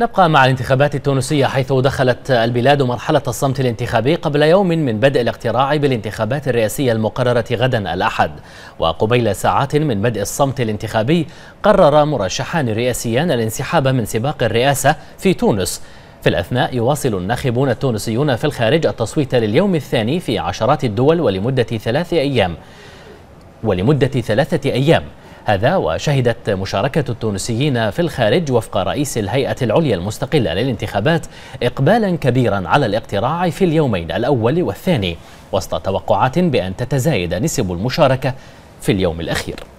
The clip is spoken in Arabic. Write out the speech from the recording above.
نبقى مع الانتخابات التونسية حيث دخلت البلاد مرحلة الصمت الانتخابي قبل يوم من بدء الاقتراع بالانتخابات الرئاسية المقررة غدا الأحد وقبيل ساعات من بدء الصمت الانتخابي قرر مرشحان رئاسيان الانسحاب من سباق الرئاسة في تونس في الأثناء يواصل الناخبون التونسيون في الخارج التصويت لليوم الثاني في عشرات الدول ولمدة ثلاثة أيام ولمدة ثلاثة أيام هذا وشهدت مشاركة التونسيين في الخارج وفق رئيس الهيئة العليا المستقلة للانتخابات إقبالا كبيرا على الاقتراع في اليومين الأول والثاني وسط توقعات بأن تتزايد نسب المشاركة في اليوم الأخير